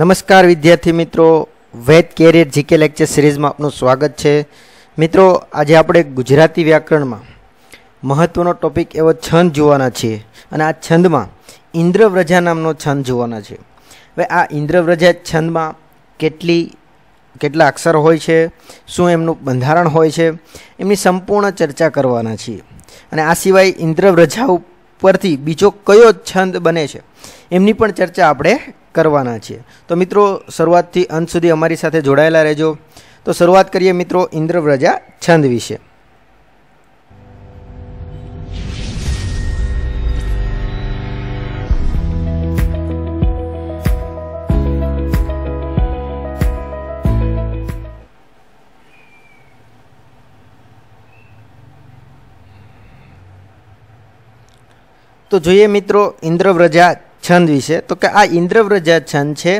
નમસ્કાર વિદ્યાર્થી મિત્રો વેદ કેરિયર જીકે લેક્ચર સિરીઝમાં આપનું સ્વાગત છે મિત્રો આજે આપણે ગુજરાતી વ્યાકરણમાં મહત્ત્વનો ટોપિક એવો છંદ જોવાના છીએ અને આ છંદમાં ઇન્દ્રવ્રજા નામનો છંદ જોવાના છે હવે આ ઇન્દ્રવ્રજા છંદમાં કેટલી કેટલા અક્ષર હોય છે શું એમનું બંધારણ હોય છે એમની સંપૂર્ણ ચર્ચા કરવાના છીએ અને આ સિવાય ઇન્દ્રવ્રજા પરથી બીજો કયો છંદ બને છે એમની પણ ચર્ચા આપણે કરવાના છે તો મિત્રો શરૂઆત થી અંત સુધી અમારી સાથે જોડાયેલા રહેજો તો શરૂઆત કરીએ મિત્રો ઇન્દ્રવ્રજા છંદ વિશે તો જોઈએ મિત્રો ઇન્દ્રવ્રજા છંદ વિશે તો કે આ ઇન્દ્રવ્રજા છંદ છે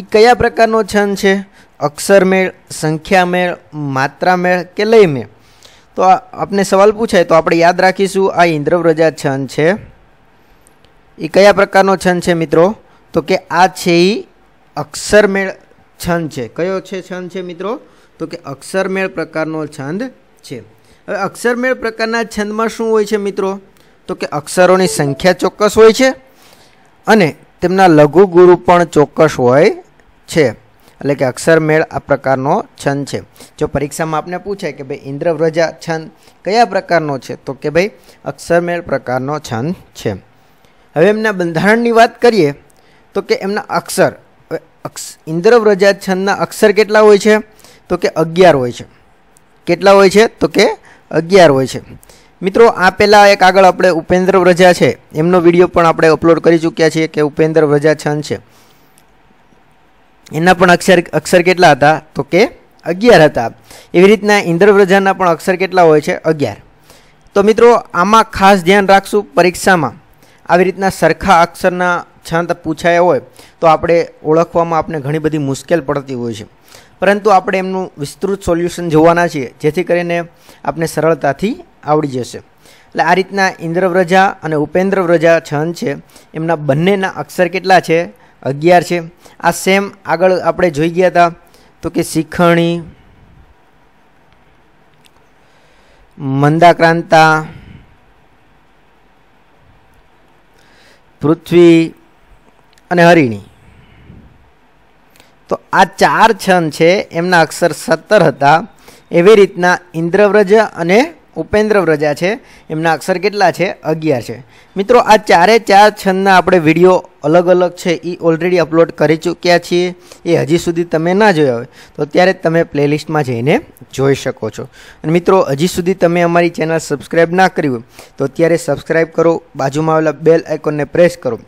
એ કયા પ્રકારનો છંદ છે અક્ષરમેળ સંખ્યામેળ માત્રામેળ કે લયમેળ તો આપને સવાલ પૂછાય તો આપણે યાદ રાખીશું આ ઇન્દ્રવ્રજા છંદ છે એ કયા પ્રકારનો છંદ છે મિત્રો તો કે આ છે એ અક્ષરમેળ છંદ છે કયો છે છંદ છે મિત્રો તો કે અક્ષરમેળ પ્રકારનો છંદ છે હવે અક્ષરમેળ પ્રકારના છંદમાં શું હોય છે મિત્રો તો કે અક્ષરો ની સંખ્યા ચોક્કસ હોય છે અને તેમનું લઘુ ગુરુપણ ચોક્કસ હોય છે એટલે કે અક્ષરમેળ આ પ્રકારનો છંદ છે જો પરીક્ષામાં તમને પૂછે કે ભાઈ ઇન્દ્રવર્જા છંદ કયા પ્રકારનો છે તો કે ભાઈ અક્ષરમેળ પ્રકારનો છંદ છે હવે એમાં બંધારણની વાત કરીએ તો કે એમાં અક્ષર અક્ષ ઇન્દ્રવર્જા છંદના અક્ષર કેટલા હોય છે તો કે 11 હોય છે કેટલા હોય છે તો કે 11 હોય છે મિત્રો આ પહેલાં એક આગળ આપણે ઉપેન્દ્ર વ્રજા છે એમનો વિડીયો પણ આપણે અપલોડ કરી ચૂક્યા છીએ કે ઉપેન્દ્ર વ્રજા છંદ છે એના પણ અક્ષર અક્ષર કેટલા હતા તો કે અગિયાર હતા એવી રીતના ઇન્દ્રવ્રજાના પણ અક્ષર કેટલા હોય છે અગિયાર તો મિત્રો આમાં ખાસ ધ્યાન રાખશું પરીક્ષામાં આવી રીતના સરખા અક્ષરના છંદ પૂછાયા હોય તો આપણે ઓળખવામાં આપણે ઘણી બધી મુશ્કેલ પડતી હોય છે પરંતુ આપણે એમનું વિસ્તૃત સોલ્યુશન જોવાના છીએ જેથી કરીને આપણે સરળતાથી આવડી જશે એટલે આ રીતના ઇન્દ્રવ્રજા અને ઉપેન્દ્રવ્રજા છંદ છે એમના બંનેના અક્ષર કેટલા છે અગિયાર છે આ સેમ આગળ આપણે જોઈ ગયા હતા તો કે શિખણી મંદાક્રાંતા પૃથ્વી અને હરિણી તો આ ચાર છંદ છે એમના અક્ષર સત્તર હતા એવી રીતના ઇન્દ્રવ્રજ અને કુપેન્દ્રવ્રજા છે એમના અક્ષર કેટલા છે 11 છે મિત્રો આ ચારે ચાર છનના આપણે વિડિયો અલગ અલગ છે ઈ ઓલરેડી અપલોડ કરી ચૂક્યા છીએ એ હજી સુધી તમે ના જોયા હોય તો ત્યારે તમે પ્લેલિસ્ટ માં જઈને જોઈ શકો છો અને મિત્રો હજી સુધી તમે અમારી ચેનલ સબ્સ્ક્રાઇબ ના કરી હોય તો ત્યારે સબ્સ્ક્રાઇબ કરો बाजूમાં આવેલા બેલ આઇકન ને પ્રેસ કરો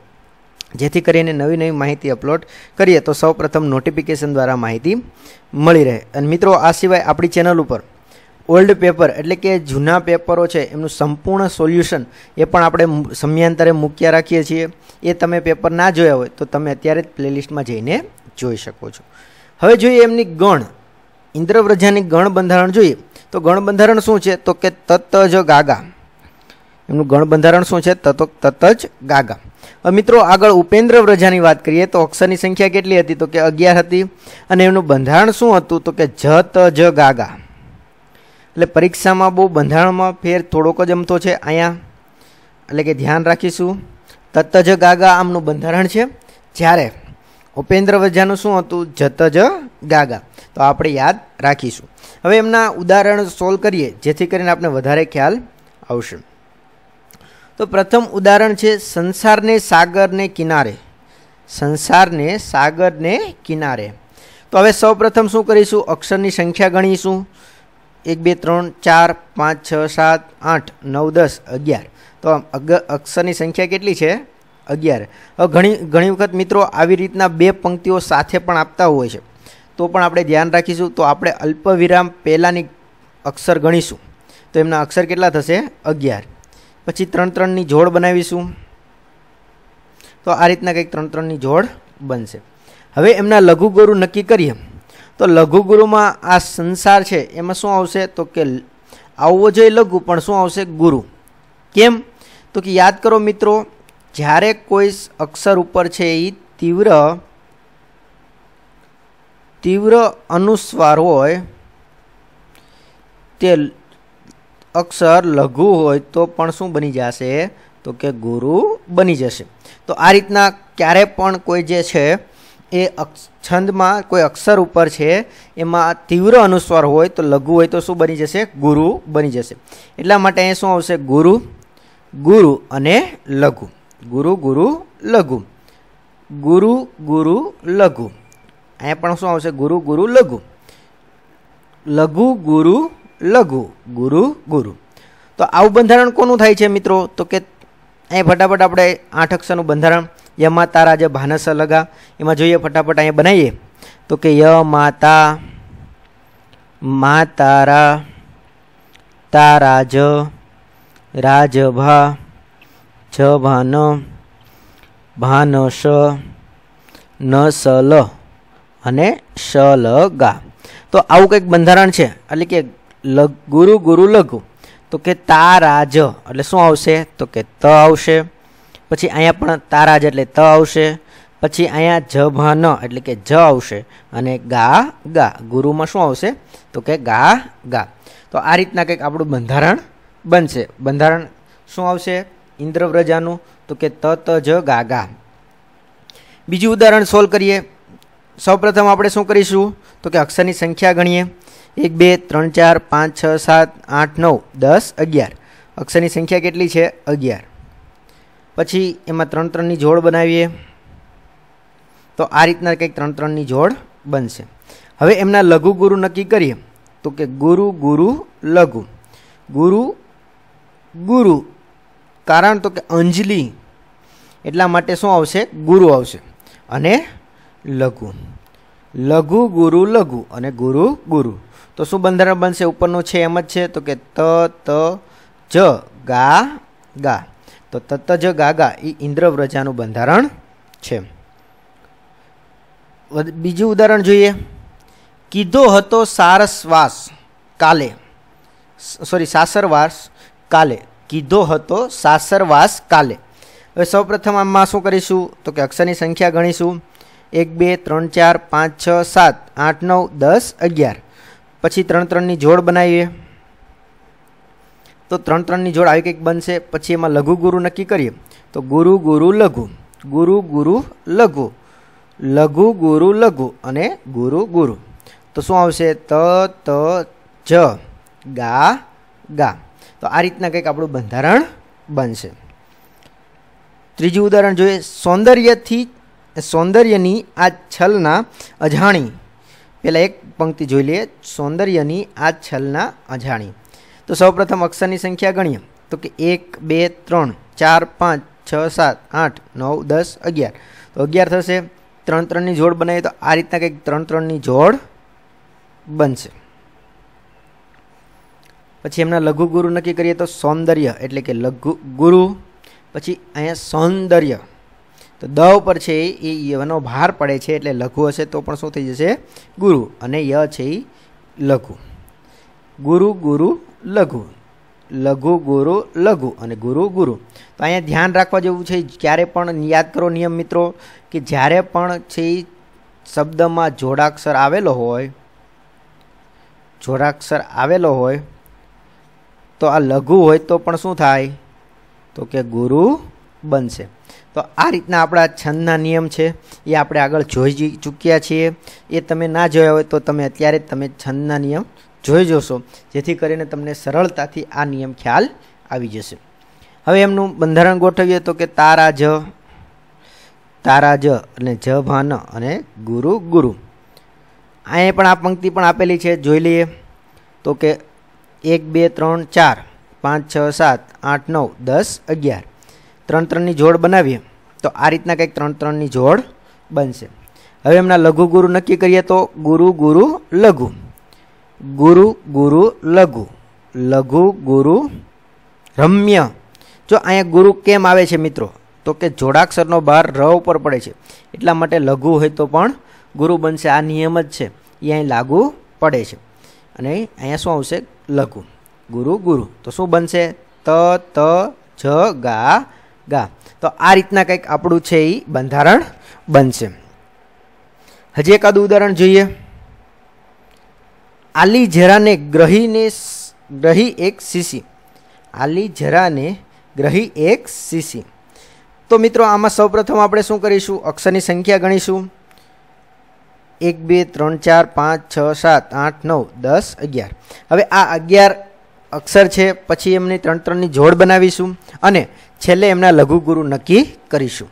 જેથી કરીને નવી નવી માહિતી અપલોડ કરીએ તો સૌપ્રથમ નોટિફિકેશન દ્વારા માહિતી મળી રહે અને મિત્રો આ સિવાય આપણી ચેનલ ઉપર ઓલ્ડ પેપર એટલે કે જૂના પેપરો છે એમનું સંપૂર્ણ સોલ્યુશન એ પણ આપણે સમયાંતરે મૂક્યા રાખીએ છીએ એ તમે પેપર ના જોયા હોય તો તમે અત્યારે જ પ્લેલિસ્ટમાં જઈને જોઈ શકો છો હવે જોઈએ એમની ગણ ઇન્દ્રવ્રજાની ગણ બંધારણ જોઈએ તો ગણ બંધારણ શું છે તો કે તત્ત જ ગાગા એમનું ગણ બંધારણ શું છે તત્વ તત્ત જ ગાગા હવે મિત્રો આગળ ઉપેન્દ્ર વ્રજાની વાત કરીએ તો અક્ષરની સંખ્યા કેટલી હતી તો કે અગિયાર હતી અને એમનું બંધારણ શું હતું તો કે જત જ ગાગા એટલે પરીક્ષામાં બું બંધરણમાં ફેર થોડુંક જમતો છે આયા એટલે કે ધ્યાન રાખીશું તતજ ગગા આમનું બંધરણ છે જ્યારે ઓપેન્દ્ર વજ્યાનું શું હતું જતજ ગગા તો આપણે યાદ રાખીશું હવે એમના ઉદાહરણ સોલ્વ કરીએ જેથી કરીને આપને વધારે ખ્યાલ આવશે તો પ્રથમ ઉદાહરણ છે સંસાર ને सागर ને કિનારે સંસાર ને सागर ને કિનારે તો હવે સૌપ્રથમ શું કરીશું અક્ષરની સંખ્યા ગણીશું 1 2 3 4 5 6 7 8 9 10 11 તો અક્ષરની સંખ્યા કેટલી છે 11 હવે ગણી ગણિય વખત મિત્રો આવી રીતના બે પંક્તિઓ સાથે પણ આપતા હોય છે તો પણ આપણે ધ્યાન રાખીશું તો આપણે અલ્પવિરામ પહેલાની અક્ષર ગણીશું તો એમના અક્ષર કેટલા થશે 11 પછી 3 3 ની જોડ બનાવીશું તો આ રીતના કઈક 3 3 ની જોડ બનશે હવે એમના લઘુ ગુરુ નક્કી કરીએ तो लघु गुरुमा आ संसार छे इसमें શું આવશે તો કે આવો જે લઘુ પણ શું આવશે ગુરુ કેમ તો કે યાદ કરો મિત્રો જ્યારે કોઈ અક્ષર ઉપર છે ઈ તીવ્ર તીવ્ર અનુસ્વાર હોય તેલ અક્ષર લઘુ હોય તો પણ શું બની જશે તો કે ગુરુ બની જશે તો આ રીતના ક્યારે પણ કોઈ જે છે એ અક્ષર છંદમાં કોઈ અક્ષર ઉપર છે એમાં તીવ્ર અનુસ્વાર હોય તો લઘુ હોય તો શું બની જશે ગુરુ બની જશે એટલા માટે અહી શું આવશે ગુરુ ગુરુ અને લઘુ ગુરુ ગુરુ લઘુ ગુરુ ગુરુ લઘુ અહી પણ શું આવશે ગુરુ ગુરુ લઘુ લઘુ ગુરુ લઘુ ગુરુ ગુરુ તો આઉ બંધરણ કોનું થાય છે મિત્રો તો કે અહીંયા ફટાફટ આપણે આઠ અક્ષરનું બંધારણ યમાં તારા જે ભાનસ લગા એમાં જોઈએ ફટાફટ અહીંયા બનાવીએ તો કે ય માતા મા તારા તારા જ રાજભા જ ભાન ભાનસ ન સલ અને સલગા તો આવું કંઈક બંધારણ છે એટલે કે લઘ ગુરુ ગુરુ લઘુ તો કે તારજ એટલે શું આવશે તો કે ત આવશે પછી આયા પણ તારજ એટલે ત આવશે પછી આયા જભન એટલે કે જ આવશે અને ગા ગા ગુરુમાં શું આવશે તો કે ગા ગા તો આ રીતના કઈક આપણો બંધારણ બનશે બંધારણ શું આવશે ઇન્દ્રવ્રજાનું તો કે ત ત જ ગાગા બીજું ઉદાહરણ સોલ્વ કરીએ સૌપ્રથમ આપણે શું કરીશું તો કે અક્ષરની સંખ્યા ગણીએ 1 2 3 4 5 6 7 8 9 10 11 અક્ષરની સંખ્યા કેટલી છે 11 પછી એમાં 3 3 ની જોડ બનાઈએ તો આ રીત ના કઈક 3 3 ની જોડ બનશે હવે એમાં લઘુ ગુરુ નક્કી કરીએ તો કે ગુરુ ગુરુ લઘુ ગુરુ ગુરુ કારણ તો કે અંજલી એટલા માટે શું આવશે ગુરુ આવશે અને લઘુ લઘુ ગુરુ લઘુ અને ગુરુ ગુરુ તો શું બંધારણ બનશે ઉપરનો છે એમ જ છે તો કે ત ત જ ગા ગા તો તત જ ગા ગા ઈ ઈન્દ્રવ્રજાનું બંધારણ છે બીજું ઉદાહરણ જોઈએ કીધો હતો સારસ્વાસ કાલે સોરી સાસરવાસ કાલે કીધો હતો સાસરવાસ કાલે હવે સૌપ્રથમ આમ માં શું કરીશું તો કે અક્ષરની સંખ્યા ગણીશુ 1 2 3 4 5 6 7 8 9 10 11 પછી 3 3 ની જોડ બનાઈએ તો 3 3 ની જોડ આવી કઈક બનશે પછી એમાં લઘુ ગુરુ નક્કી કરીએ તો ગુરુ ગુરુ લઘુ ગુરુ ગુરુ લઘુ લઘુ ગુરુ લઘુ અને ગુરુ ગુરુ તો શું આવશે ત ત જ ગા ગા તો આ રીતના કઈક આપણો બંધારણ બનશે ત્રીજું ઉદાહરણ જોઈએ સૌંદર્યથી સૌંદર્યની આ છલના અજાણી પહેલાં એક પંક્તિ જોઈ લઈએ સૌંદર્યની આ છલના અજાણી તો સૌપ્રથમ અક્ષરની સંખ્યા ગણીએ તો કે એક બે ત્રણ ચાર પાંચ છ સાત આઠ નવ દસ અગિયાર તો અગિયાર થશે ત્રણ ત્રણની જોડ બનાવીએ તો આ રીતના કંઈક ત્રણ ત્રણની જોડ બનશે પછી એમના લઘુ ગુરુ નક્કી કરીએ તો સૌંદર્ય એટલે કે લઘુ ગુરુ પછી અહીંયા સૌંદર્ય તો દ ઉપર છે એ યનો ભાર પડે છે એટલે લઘુ હશે તો પણ શું થઈ જશે ગુરુ અને ય છે એ લઘુ ગુરુ ગુરુ લઘુ લઘુ ગુરુ લઘુ અને ગુરુ ગુરુ તો અહીંયા ધ્યાન રાખવા જેવું છે ક્યારે પણ યાદ કરો નિયમ મિત્રો કે જ્યારે પણ છે એ શબ્દમાં જોડાક્ષર આવેલો હોય જોડાક્ષર આવેલો હોય તો આ લઘુ હોય તો પણ શું થાય તો કે ગુરુ बनશે તો આ રીતના આપડા છંદના નિયમ છે એ આપણે આગળ જોઈ જ ચૂક્યા છીએ એ તમને ના જોયા હોય તો તમે અત્યારે તમે છંદના નિયમ જોઈ જોશો જેથી કરીને તમને સરળતાથી આ નિયમ ખ્યાલ આવી જશે હવે એમનું બંધરણ ગોઠવીએ તો કે તારાજ તારાજ અને જ ભન અને ગુરુ ગુરુ આ પણ આ પંક્તિ પણ આપેલી છે જોઈ લઈએ તો કે 1 2 3 4 5 6 7 8 9 10 11 ત્રણ ત્રણની જોડ બનાવીએ તો આ રીતના કંઈક ત્રણ ત્રણની જોડ બનશે હવે એમના લઘુ ગુરુ નક્કી કરીએ તો ગુરુ ગુરુ લઘુ ગુરુ ગુરુ લઘુ લઘુ ગુરુ રમ્ય જો અહીંયા ગુરુ કેમ આવે છે મિત્રો તો કે જોડાક્ષરનો ભાર ર ઉપર પડે છે એટલા માટે લઘુ હોય તો પણ ગુરુ બનશે આ નિયમ જ છે એ અહીં લાગુ પડે છે અને અહીંયા શું આવશે લઘુ ગુરુ ગુરુ તો શું બનશે ત ત જ ગા તો આ રીતના કઈક આપડું છે ઈ બંધારણ બનશે હજી એકાදු ઉદાહરણ જોઈએ આલી ઝરાને ગ્રહીને ગ્રહી એક સીસી આલી ઝરાને ગ્રહી એક સીસી તો મિત્રો આમાં સૌપ્રથમ આપણે શું કરીશું અક્ષરની સંખ્યા ગણીશું 1 2 3 4 5 6 7 8 9 10 11 હવે આ 11 અક્ષર છે પછી એમની 3 3 ની જોડ બનાવીશું અને છેલ્લે એમને લઘુગુરુ નકી કરીશુ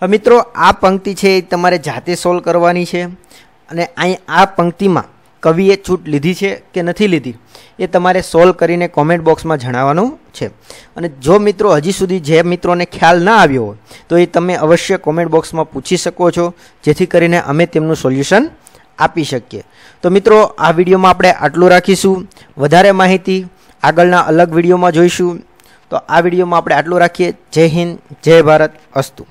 હવે મિત્રો આ પંક્તિ છે તમારે જાતે સોલ્વ કરવાની છે અને આ આ પંક્તિમાં કવિએ છૂટ લીધી છે કે નથી લીધી એ તમારે સોલ્વ કરીને કમેન્ટ બોક્સમાં જણાવવાનું છે અને જો મિત્રો હજી સુધી જે મિત્રોને ખ્યાલ ન આવ્યો તો એ તમે અવશ્ય કમેન્ટ બોક્સમાં પૂછી શકો છો જેથી કરીને અમે તેમનું સોલ્યુશન આપી શકીએ તો મિત્રો આ વિડિયોમાં આપણે આટલું રાખીશુ વધારે માહિતી આગળના અલગ વિડિયોમાં જોઈશુ તો આ વિડીયોમાં આપણે આટલું રાખીએ જય હિન્દ જય ભારત અસ્તુ